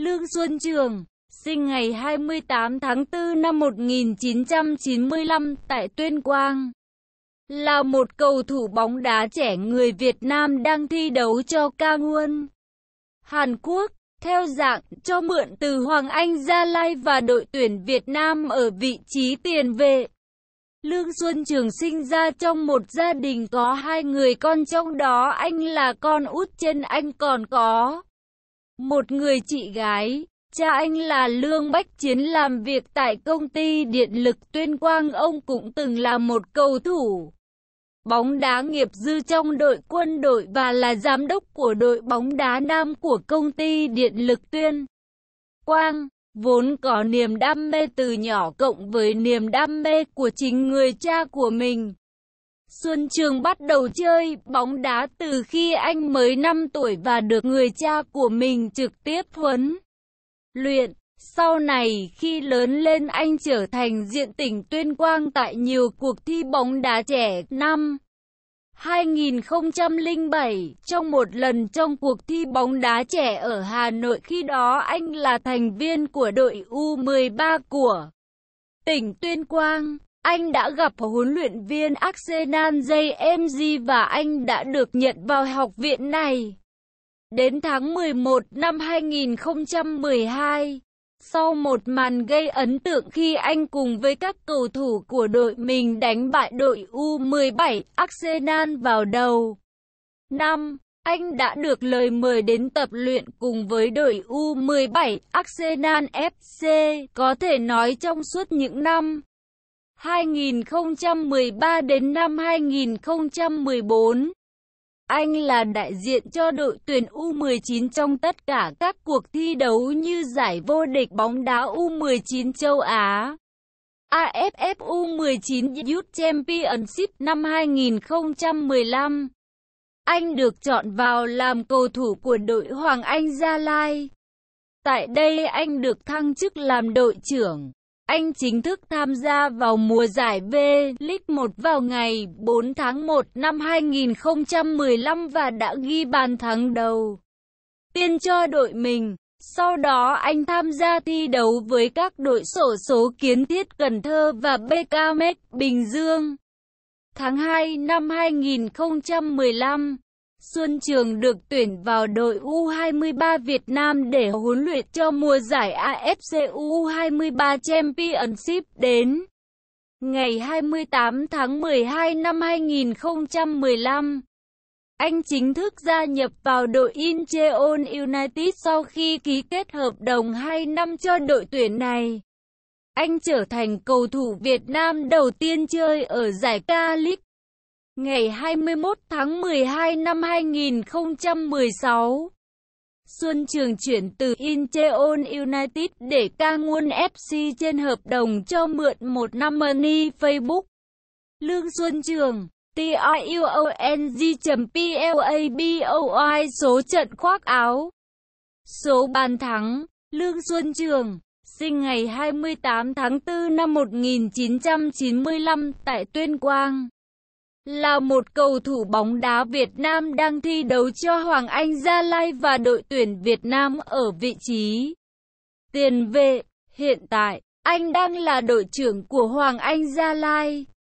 Lương Xuân Trường, sinh ngày 28 tháng 4 năm 1995 tại Tuyên Quang, là một cầu thủ bóng đá trẻ người Việt Nam đang thi đấu cho Kangwon, Hàn Quốc, theo dạng cho mượn từ Hoàng Anh Gia Lai và đội tuyển Việt Nam ở vị trí tiền vệ. Lương Xuân Trường sinh ra trong một gia đình có hai người con trong đó anh là con út trên anh còn có một người chị gái, cha anh là Lương Bách Chiến làm việc tại công ty điện lực Tuyên Quang. Ông cũng từng là một cầu thủ bóng đá nghiệp dư trong đội quân đội và là giám đốc của đội bóng đá nam của công ty điện lực Tuyên. Quang, vốn có niềm đam mê từ nhỏ cộng với niềm đam mê của chính người cha của mình. Xuân Trường bắt đầu chơi bóng đá từ khi anh mới 5 tuổi và được người cha của mình trực tiếp huấn luyện. Sau này khi lớn lên anh trở thành diện tỉnh tuyên quang tại nhiều cuộc thi bóng đá trẻ năm 2007 trong một lần trong cuộc thi bóng đá trẻ ở Hà Nội khi đó anh là thành viên của đội U13 của tỉnh Tuyên Quang. Anh đã gặp huấn luyện viên Arsenal JMG và anh đã được nhận vào học viện này. Đến tháng 11 năm 2012, sau một màn gây ấn tượng khi anh cùng với các cầu thủ của đội mình đánh bại đội U17 Arsenal vào đầu. năm Anh đã được lời mời đến tập luyện cùng với đội U17 Arsenal FC, có thể nói trong suốt những năm 2013 đến năm 2014. Anh là đại diện cho đội tuyển U19 trong tất cả các cuộc thi đấu như giải vô địch bóng đá U19 châu Á. AFF U19 Youth Championship năm 2015. Anh được chọn vào làm cầu thủ của đội Hoàng Anh Gia Lai. Tại đây anh được thăng chức làm đội trưởng. Anh chính thức tham gia vào mùa giải V-League 1 vào ngày 4 tháng 1 năm 2015 và đã ghi bàn thắng đầu tiên cho đội mình. Sau đó anh tham gia thi đấu với các đội sổ số Kiến Thiết Cần Thơ và BKM Bình Dương. Tháng 2 năm 2015 Xuân Trường được tuyển vào đội U23 Việt Nam để huấn luyện cho mùa giải AFC U23 Championship đến ngày 28 tháng 12 năm 2015. Anh chính thức gia nhập vào đội Incheon United sau khi ký kết hợp đồng 2 năm cho đội tuyển này. Anh trở thành cầu thủ Việt Nam đầu tiên chơi ở giải K-League Ngày 21 tháng 12 năm 2016, Xuân Trường chuyển từ Incheon United để Kangwon FC trên hợp đồng cho mượn một năm money Facebook. Lương Xuân Trường, TIUONG.PLABOI số trận khoác áo. Số bàn thắng, Lương Xuân Trường, sinh ngày 28 tháng 4 năm 1995 tại Tuyên Quang là một cầu thủ bóng đá Việt Nam đang thi đấu cho Hoàng Anh Gia Lai và đội tuyển Việt Nam ở vị trí tiền vệ. Hiện tại, anh đang là đội trưởng của Hoàng Anh Gia Lai.